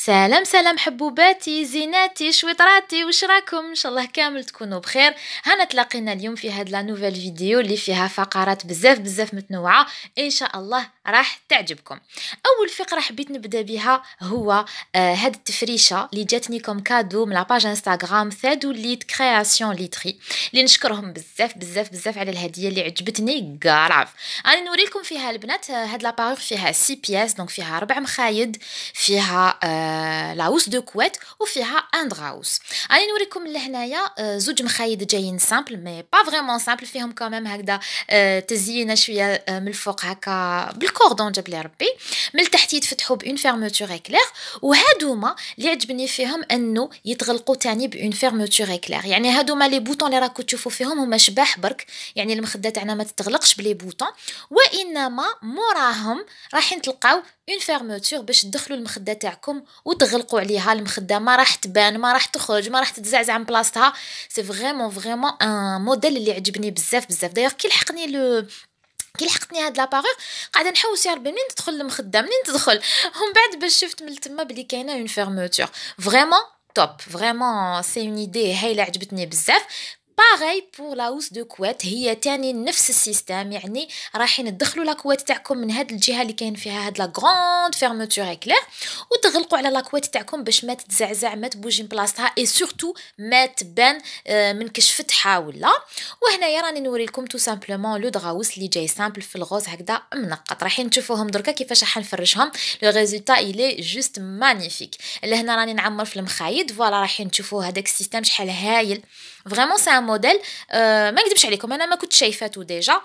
سلام سلام حبوباتي زيناتي شويطراتي وش راكم ان شاء الله كامل تكونوا بخير هنا تلاقينا اليوم في هاد لا نوفيل فيديو اللي فيها فقرات بزاف بزاف متنوعه ان شاء الله راح تعجبكم اول فقره حبيت نبدا بها هو آه هاد التفريشه اللي جاتني كوم كادو من لاباج انستغرام ثادو ليت كرياسيون ليتري اللي نشكرهم بزاف بزاف بزاف على الهديه اللي عجبتني كراف راني نوريكم فيها البنات آه، هاد لاباغ فيها سي بياس دونك فيها ربع مخايد فيها آه لاوس دو كويت وفيها اند غاوس راني نوريكم لهنايا آه زوج مخايد جايين سامبل مي با فريمون سامبل فيهم كمان هكذا آه تزيينه شويه آه من الفوق هكا بالكم كوردون جاب لي ربي من التحت يتفتحوا بون فيرموتور اكلير وهادوما اللي عجبني فيهم انه يتغلقوا تاني بون فيرموتور اكلير يعني هادوما لي بوطون اللي راكو تشوفوا فيهم هما شباح برك يعني المخده تاعنا ما تتغلقش بلي بوطون وانما موراهم راحين تلقاو اون فيرموتور باش تدخلوا المخده تاعكم وتغلقوا عليها المخده ما راح تبان ما راح تخرج ما راح تتزعزع من بلاصتها سي فريمون فريمون ان موديل اللي عجبني بزاف بزاف دايوغ كي لحقني لو كي لحقتني هاد لاباغور قاعده نحوس يا ربي منين تدخل المخده منين تدخل ومن بعد باش شفت من تما بلي كاينه اون فيرموتور فريمون توب فريمون سي اون ايدي هايله عجبتني بزاف باغي بور لا هوس دو كوات هي تاني نفس السيستم يعني رايحين تدخلوا لا كوات تاعكم من هاد الجهه اللي كاين فيها هاد لا غروند فيرموتور اكلير وتغلقوا على لا كوات تاعكم باش ما تتزعزع ما تبوجي من بلاصتها اي سورتو ما تبان آه، من كشفتها ولا وهنايا راني نوري لكم تو سامبلومون لو دراوس اللي جاي سامبل في الغوز هكذا منقط رايحين تشوفوهم دركا كيفاش راح نفرشهم لو ريزولتا ايلي جوست مانيفيك لهنا راني نعمر في المخايد فوالا رايحين تشوفوا هذاك السيستم شحال هايل فريمون سي موديل أه ما نكذبش عليكم انا ما كنت شايفاتو ديجا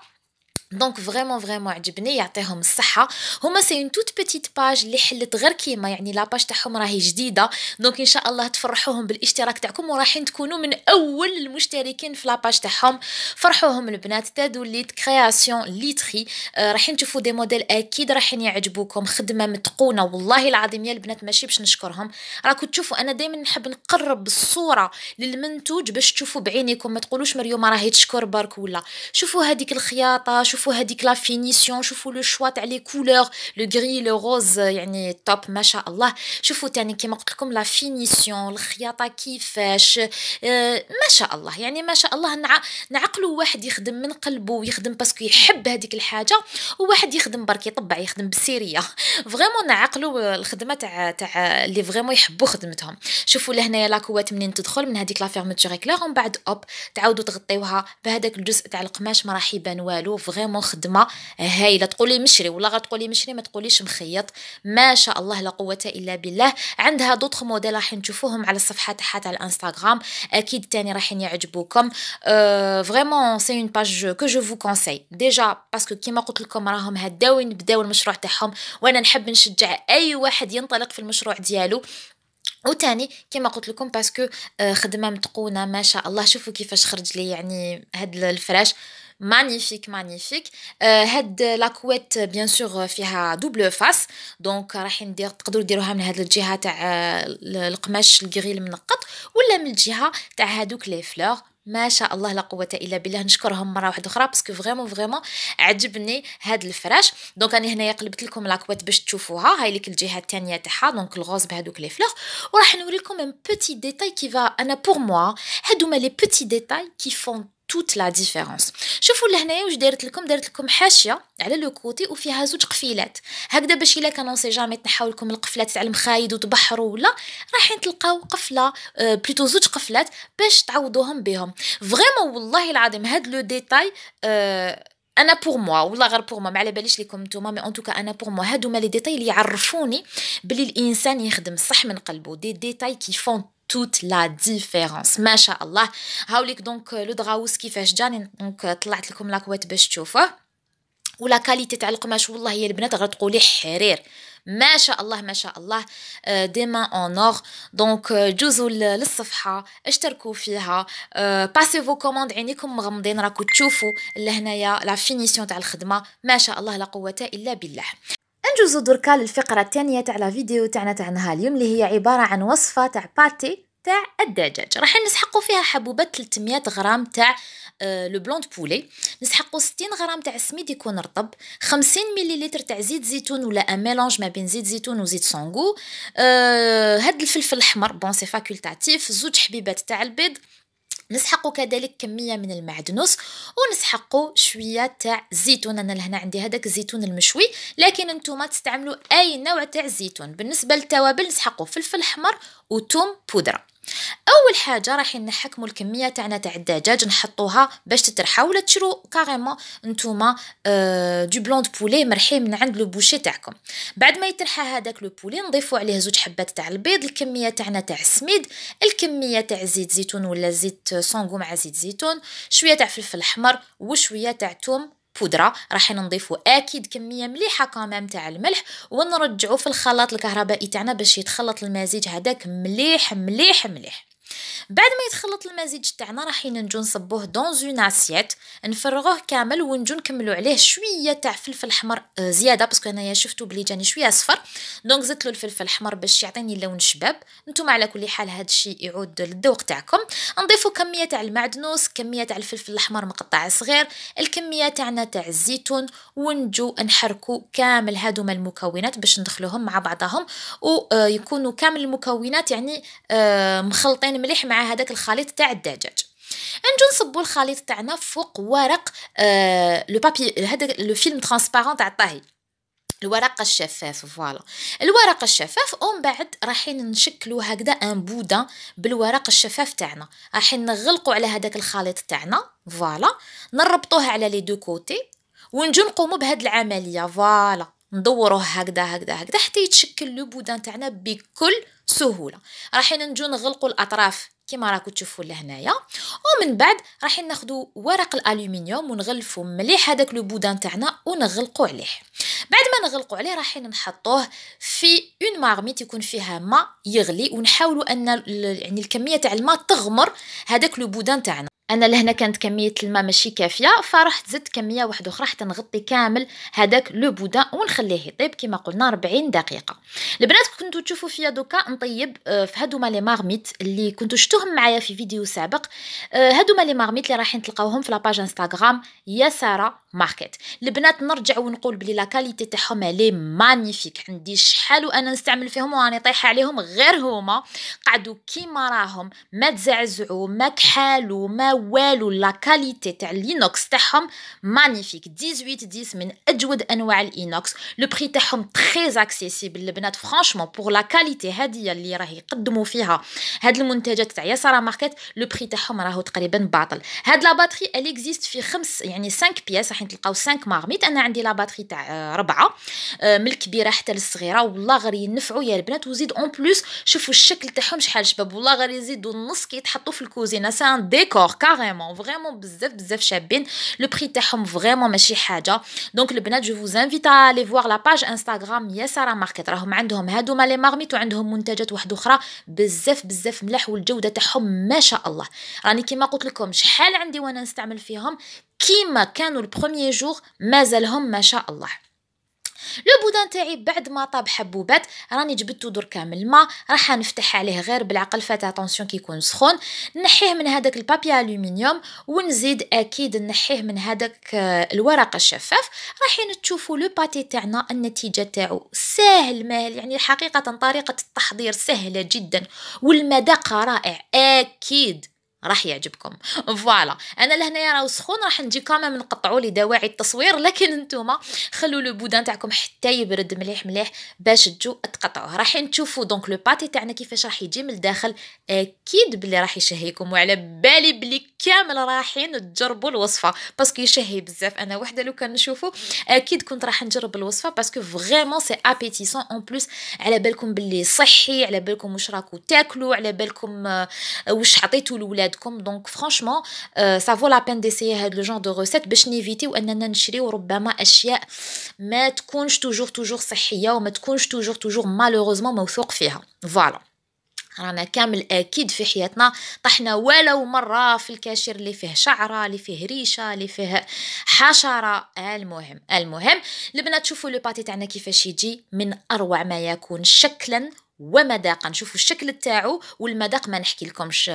دونك فريمون فريمون عجبني يعطيهم الصحه هما سي اون توت بيتيت باج اللي حلت غير كيما يعني لا باج تاعهم راهي جديده دونك ان شاء الله تفرحوهم بالاشتراك تاعكم وراحين تكونوا من اول المشتركين في لا باج تاعهم فرحوهم البنات تاع دوليت كرياسيون ليتري آه راحين تشوفوا دي موديل اكيد راحين يعجبوكم خدمه متقونه والله العظيم يا البنات ماشي باش نشكرهم راكم تشوفوا انا دائما نحب نقرب الصوره للمنتوج باش تشوفوا بعينيكم ما تقولوش مريوم راهي تشكر برك ولا شوفوا هذيك الخياطه شوفوا شوفوا هذيك لا فينيسيون شوفوا لو شوا تاع لي كولور لو غري لو روز يعني توب ما شاء الله شوفوا تاني كيما قلت لكم لا فينيسيون الخياطه كيفاش آه، ما شاء الله يعني ما شاء الله نعقلوا واحد يخدم من قلبه ويخدم باسكو يحب هذيك الحاجه وواحد يخدم برك يطبع يخدم بسيريه فريمون نعقلوا آه، الخدمه تاع تاع اللي فريمون يحبوا خدمتهم شوفوا لهنايا لاكوات منين تدخل من هذيك لا فيرمتور ومن بعد اوب تعاودوا تغطيوها بهذاك الجزء تاع القماش ما راح يبان والو فريمون فريمون خدمه هايله تقولي مشري ولا غتقولي مشري ما تقوليش مخيط ما شاء الله لا قوه الا بالله عندها دوطخ موديل راح نشوفوهم على الصفحه تاعها تاع الانستغرام اكيد تاني راح يعجبوكم فريمون سي اون باج كو جو فو كونساي ديجا باسكو كيما قلت لكم راهم هداوين بداو المشروع تاعهم وانا نحب نشجع اي واحد ينطلق في المشروع ديالو وتاني كما قلت لكم باسكو euh، خدمه متقونه ما شاء الله شوفوا كيفاش خرج لي يعني هاد الفراش magnifique magnifique euh, هاد لاكويت بيان سور فيها دوبل فاس دونك راح ندير تقدروا ديروها من هاد الجهه تاع آه، القماش الكغي المنقط ولا من الجهه تاع هادوك لي فلور ما شاء الله لا قوه الا بالله نشكرهم مره واحده اخرى باسكو فغيمون فغيمون عجبني هاد الفراش دونك انا هنايا قلبت لكم لاكوات باش تشوفوها هاي ليك الجهه الثانيه تاعها دونك الغوز بهادوك لي فلوغ وراح نوريكم ان بوتي ديتاي كي فا انا بور موا هادو ما لي بوتي ديتاي كي فون توت لا ديفيرونس شوفوا لهنايا واش دارت لكم دارت لكم حاشيه على لو كوتي وفيها زوج قفيلات هكذا باش الا كان سي جامي تنحاو لكم القفلات تاع المخايد وتبحروا ولا رايحين تلقاو قفله أه بلوتو زوج قفلات باش تعوضوهم بهم فريمون والله العظيم هاد لو ديتاي آه، انا بور موا والله غير بور موا ما على باليش ليكم نتوما مي ان توكا انا بور موا هادو هما لي ديتاي اللي يعرفوني بلي الانسان يخدم صح من قلبه دي ديتاي كي فون toute la différence ما Allah. الله هاوليك دونك لو qui كيفاش جاني دونك طلعت لكم لاكوات باش تشوفوه ولا كاليتي تاع القماش والله يا البنات غتقولي حرير ما شاء الله ما شاء الله ديما اور دونك جوزوا للصفحه اشتركوا فيها باسي فو كوموند عينيكم مغمضين راكو تشوفوا لهنايا لا فينيسيون تاع الخدمه ما شاء الله لا قوه الا بالله حنجوزو دركا للفقرة الثانية تاع لا فيديو تاعنا تاع نهار اليوم اللي هي عبارة عن وصفة تاع باتي تاع الدجاج راح نسحقوا فيها حبوبات 300 غرام تاع آه، لو بلون بولي نسحقوا 60 غرام تاع السميد يكون رطب 50 مليلتر تاع زيت زيتون ولا ان ميلونج ما بين زيت زيتون وزيت سونغو آه، هاد الفلفل الاحمر بون سي فاكولتاتيف زوج حبيبات تاع البيض نسحقوا كذلك كمية من المعدنوس ونسحقوا شوية تاع الزيتون أنا لهنا عندي هذاك الزيتون المشوي لكن انتم تستعملوا أي نوع تاع زيتون بالنسبة للتوابل نسحقوا فلفل أحمر وتوم بودرة اول حاجه راح نحكموا الكميه تاعنا تاع الدجاج نحطوها باش تترحى ولا تشرو كاريمون نتوما أه دو بلون دو بولي مرحي من عند لو بوشي تاعكم بعد ما يترحى هذاك لو بولي نضيفوا عليه زوج حبات تاع البيض الكميه تاعنا تاع السميد الكميه تاع زيت زيتون ولا زيت سونغو مع زيت زيتون شويه تاع فلفل احمر وشويه تاع توم بودره راح نضيفوا اكيد كميه مليحه كمام تاع الملح ونرجعوا في الخلاط الكهربائي تاعنا باش يتخلط المزيج هذاك مليح مليح مليح بعد ما يتخلط المزيج تاعنا راح نجو نصبوه دون اون اسيت نفرغوه كامل ونجو نكملو عليه شويه تاع فلفل احمر آه، زياده باسكو انايا شفتو بلي جاني شويه اصفر دونك زدت له الفلفل الاحمر باش يعطيني لون شباب نتوما على كل حال هذا الشيء يعود للذوق تاعكم نضيفو كميه تاع المعدنوس كميه تاع الفلفل الاحمر مقطع صغير الكميه تاعنا تاع الزيتون ونجو نحركو كامل هادوما المكونات باش ندخلوهم مع بعضهم ويكونوا آه، كامل المكونات يعني آه، مخلطين مليح مع هذاك الخليط تاع الدجاج نجو نصبوا الخليط تاعنا فوق ورق لو بابي هذا لو فيلم ترانسبارون تاع الطهي الورق الشفاف فوالا الورق الشفاف ومن بعد راحين نشكلو هكذا ان بودان بالورق الشفاف تاعنا راحين نغلقوا على هذاك الخليط تاعنا فوالا نربطوه على لي دو كوتي ونجو نقومو بهاد العمليه فوالا ندوروه هكذا هكذا هكذا حتى يتشكل لو بودان تاعنا بكل سهوله راحين نجو نغلقوا الاطراف كما راكم تشوفوا لهنايا ومن بعد راحين ناخذوا ورق الالومنيوم ونغلفوا مليح هذاك لو بودان تاعنا ونغلقوا عليه بعد ما نغلقوا عليه راحين نحطوه في اون مارميت يكون فيها ماء يغلي ونحاولوا ان يعني الكميه تاع الماء تغمر هذاك لو بودان تاعنا انا لهنا كانت كميه الماء ماشي كافيه فرحت زدت كميه واحده اخرى حتى نغطي كامل هذاك لو بودان ونخليه يطيب كما قلنا 40 دقيقه البنات كنتو تشوفوا فيا دوكا نطيب آه، في هادوما لي مارميت اللي كنتو شفتوهم معايا في فيديو سابق آه، هادوما لي مارميت اللي رايحين تلقاوهم في لاباج انستغرام يا ساره ماركت البنات نرجع ونقول بلي لا كاليتي تاعهم لي مانيفيك عندي شحال وانا نستعمل فيهم وراني طايحه عليهم غير هما قعدوا كيما راهم ما تزعزعوا ما كحالوا ما والو لا كاليتي تاع لينوكس تاعهم مانيفيك 18 10 من اجود انواع الاينوكس لو بري تاعهم تري اكسيسيبل البنات فرانشمون بور لا كاليتي هذه اللي راه يقدموا فيها هاد المنتجات تاع يسارا ماركت لو بري تاعهم راهو تقريبا باطل هاد لا باتري ال اكزيست في خمس يعني 5 بياس راح تلقاو 5 مارميت انا عندي لا باتري تاع آه، ربعه آه، من الكبيره حتى للصغيره والله غير ينفعوا يا البنات وزيد اون بلوس شوفوا الشكل تاعهم شحال شباب والله غير يزيدوا النص تحطوا في الكوزينه سان ديكور كاريمون فريمون بزاف بزاف شابين لو بري تاعهم فريمون ماشي حاجه دونك البنات جو فوز انفيتا لي فوار لا باج انستغرام يسارا ماركت راهم عندهم هادوما لي مارميت وعندهم منتجات واحد اخرى بزاف بزاف ملاح والجوده تاعهم ما شاء الله راني كيما قلت لكم شحال عندي وانا نستعمل فيهم كيما كانوا البروميير جور مازالهم ما شاء الله لو بودان تاعي بعد ما طاب حبوبات راني جبدتو دركا من الماء راح نفتح عليه غير بالعقل فات اتونسيون كيكون سخون نحيه من هذاك البابي الومنيوم ونزيد اكيد نحيه من هذاك آه، الورق الشفاف راح تشوفوا لو باتي تاعنا النتيجه تاعو ساهل ماهل يعني حقيقه طريقه التحضير سهله جدا والمذاق رائع اكيد راح يعجبكم فوالا انا لهنايا راه سخون راح نجي كامل نقطعوا لي دواعي التصوير لكن نتوما خلوا لو بودان تاعكم حتى يبرد مليح مليح باش تجو تقطعوه راح نشوفوا دونك لو باتي تاعنا كيفاش راح يجي من الداخل اكيد بلي راح يشهيكم وعلى بالي بلي كامل رايحين تجربوا الوصفه باسكو يشهي بزاف انا وحده لو كان نشوفه اكيد كنت راح نجرب الوصفه باسكو فريمون سي ابيتيسون اون بلوس على بالكم بلي صحي على بالكم واش راكو تاكلوا على بالكم آه، واش عطيتوا لولاد حياتكم دونك فرانشمون سا فو لا بين ديسيي هاد لو جون دو ريسيت باش نيفيتيو اننا نشريو ربما اشياء ما تكونش توجور توجور صحيه وما تكونش توجور توجور مالوروزمون موثوق فيها فوالا رانا كامل اكيد في حياتنا طحنا ولو مره في الكاشير اللي فيه شعره اللي فيه ريشه اللي فيه حشره المهم المهم البنات تشوفوا لو باتي تاعنا كيفاش يجي من اروع ما يكون شكلا ومذاقا نشوفوا الشكل تاعو والمذاق ما نحكي لكمش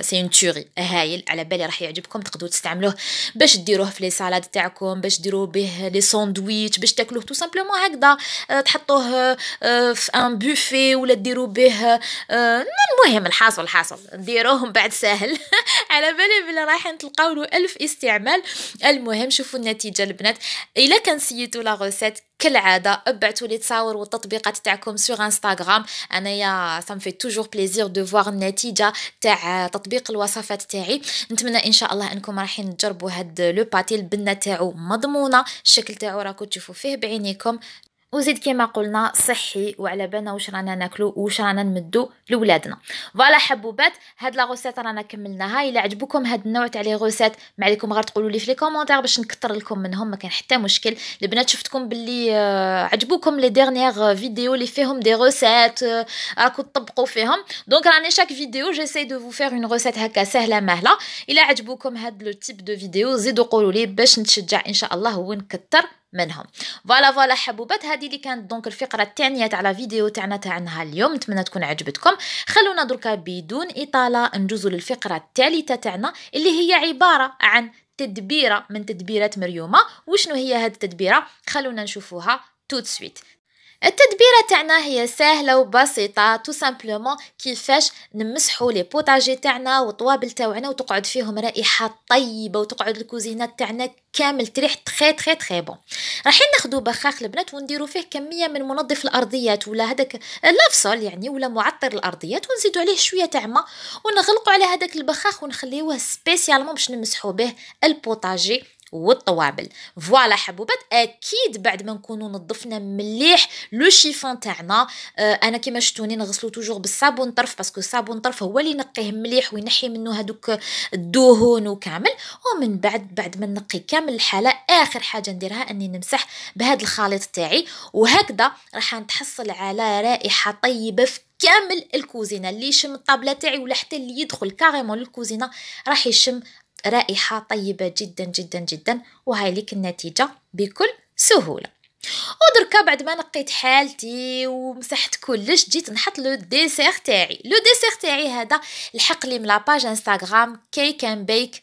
سي اون هايل على بالي راح يعجبكم تقدروا تستعملوه باش ديروه في لي سالاد تاعكم باش ديروا به لي ساندويتش باش تاكلوه تو سامبلومون هكذا آه، تحطوه آه، في ان بوفي ولا ديروا به آه، المهم الحاصل الحاصل ديروه من بعد ساهل على بالي بلي راح نتلقاو له الف استعمال المهم شوفوا النتيجه البنات الا كان سيتو لا غوسيت كالعاده ابعتوا لي تصاور والتطبيقات تاعكم سوغ انستغرام انايا سام في توجور بليزير دو فوار النتيجه تاع تطبيق الوصفات تاعي نتمنى ان شاء الله انكم رايحين تجربوا هاد لو باتي البنه تاعو مضمونه الشكل تاعو راكو تشوفوا فيه بعينيكم وزيد كيما قلنا صحي وعلى بالنا واش رانا ناكلو واش رانا نمدو لولادنا فوالا حبوبات هاد لا غوسيت رانا كملناها الا عجبكم هاد النوع تاع لي غوسيت ما عليكم غير تقولوا لي في لي كومونتير باش نكثر لكم منهم ما كان حتى مشكل البنات شفتكم باللي آه، عجبوكم لي ديرنيغ فيديو اللي فيهم دي غوسيت آه، راكو تطبقوا فيهم دونك راني شاك فيديو جيساي دو فو فير اون غوسيت هكا سهله مهله الا عجبوكم هاد لو تيب دو فيديو زيدوا قولوا لي باش نتشجع ان شاء الله ونكثر منهم فوالا فوالا حبوبات هذه اللي كانت دونك الفقره الثانيه تاع لا فيديو تاعنا تاعنا اليوم نتمنى تكون عجبتكم خلونا دركا بدون اطاله نجوزوا للفقره الثالثه تاعنا اللي هي عباره عن تدبيره من تدبيرات مريومه وشنو هي هذه التدبيره خلونا نشوفوها تو سويت التدبيره تاعنا هي سهله وبسيطه تو سامبلومون كيفاش نمسحو لي بوطاجي تاعنا وطوابل تاعنا وتقعد فيهم رائحه طيبه وتقعد الكوزينه تاعنا كامل تريح تخي تخي تخي بون رايحين ناخدو بخاخ البنات ونديرو فيه كميه من منظف الارضيات ولا هذاك لافسول يعني ولا معطر الارضيات ونزيدو عليه شويه تاع ماء ونغلقو على هذاك البخاخ ونخليوه سبيسيالمون باش نمسحو به البوطاجي والطوابل فوالا حبوبات اكيد بعد ما نكونوا نظفنا مليح لو شيفون تاعنا آه انا كيما شفتوني نغسلو توجور بالصابون طرف باسكو الصابون طرف هو اللي ينقيه مليح وينحي منه هذوك الدهون وكامل ومن بعد بعد ما نقي كامل الحاله اخر حاجه نديرها اني نمسح بهذا الخليط تاعي وهكذا راح نتحصل على رائحه طيبه في كامل الكوزينه اللي يشم الطابله تاعي ولا حتى اللي يدخل كاريمون للكوزينه راح يشم رائحة طيبة جدا جدا جدا وهاي لك النتيجة بكل سهولة ودركا بعد ما نقيت حالتي ومسحت كلش جيت نحط لو ديسير تاعي لو ديسير تاعي هذا الحق لي من لاباج انستغرام كيك ان بيك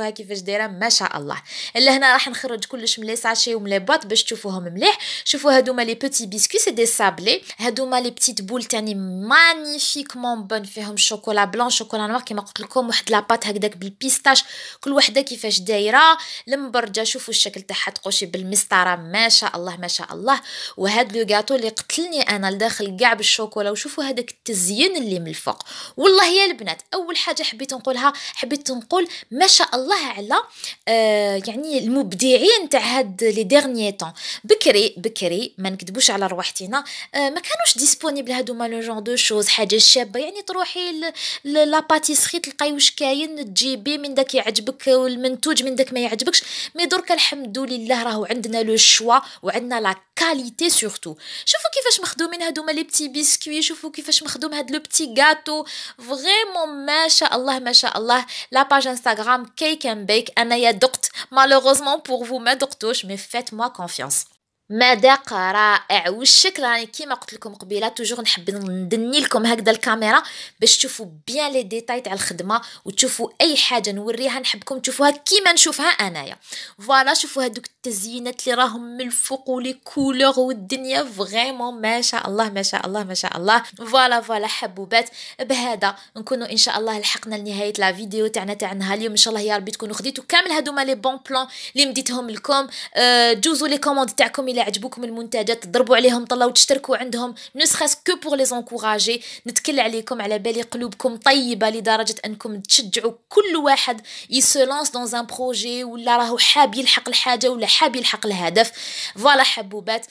تشوفوها كيفاش دايره ما شاء الله الا هنا راح نخرج كلش ملي ساشي وملي بوط باش تشوفوهم مليح شوفوا هادوما لي بوتي بيسكوي سي دي سابلي هادوما لي بتيت بول تاني مانيفيكمون بون فيهم شوكولا بلون شوكولا نوار كيما قلت لكم واحد لاباط هكداك بالبيستاش كل وحده كيفاش دايره المبرجه شوفوا الشكل تاعها تقوشي بالمسطره ما شاء الله ما شاء الله وهاد لو غاتو اللي قتلني انا لداخل كاع بالشوكولا وشوفوا هذاك التزيين اللي من الفوق والله يا البنات اول حاجه حبيت نقولها حبيت نقول ما شاء الله الله على آه يعني المبدعين تاع هاد لي ديرني طون بكري بكري ما نكذبوش على رواحتنا آه ما كانوش ديسپونبل هادوما لو جون دو شوز حاجه شابه يعني تروحي لا باتيسري تلقاي واش كاين تجيبي من داك يعجبك والمنتوج من داك ما يعجبكش مي درك الحمد لله راهو عندنا لو شوا وعندنا لا qualité surtout. Je vous quitte, je vais m'aider à mettre les petits biscuits, je vais m'aider à mettre le petits gâteau. Vraiment, macha, macha, la page Instagram, cake and bake, et elle est Malheureusement pour vous, ma dotée, mais faites-moi confiance. مذاق رائع والشكل راني يعني كيما قلت لكم قبيله توجور نحب ندني لكم هكذا الكاميرا باش تشوفوا بيان لي ديتاي تاع الخدمه وتشوفوا اي حاجه نوريها نحبكم تشوفوها كيما نشوفها انايا فوالا شوفوا هذوك التزيينات اللي راهم من الفوق ولي كولور والدنيا فريمون ما شاء الله ما شاء الله ما شاء الله فوالا فوالا حبوبات بهذا نكونوا ان شاء الله لحقنا لنهايه لا فيديو تاعنا تاع نهار اليوم ان شاء الله يا ربي تكونوا خديتوا كامل هذوما لي بون بلان اللي مديتهم لكم جوزوا آه، لي كوموند تاعكم الى عجبوكم المنتجات تضربوا عليهم طلعوا وتشتركوا عندهم نسخة كو بوغ لي زونكوراجي نتكل عليكم على بالي قلوبكم طيبه لدرجه انكم تشجعوا كل واحد يسولونس دون ان بروجي ولا راهو حاب يلحق الحاجه ولا حاب يلحق الهدف فوالا حبوبات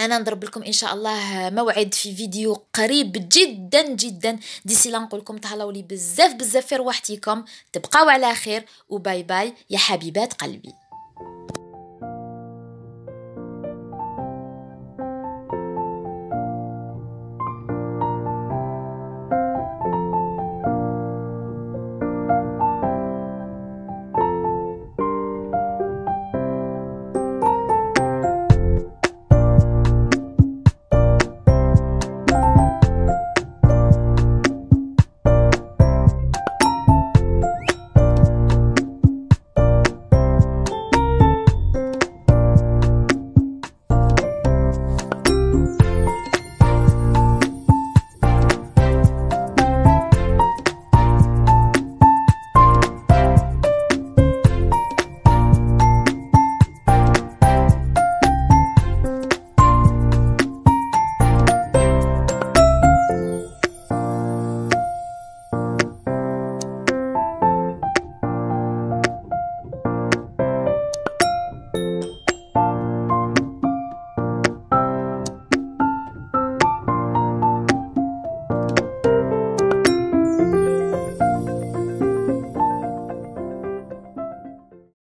انا نضرب لكم ان شاء الله موعد في فيديو قريب جدا جدا سي نقول لكم تهلاو لي بزاف بزاف في رواحتكم تبقاو على خير وباي باي يا حبيبات قلبي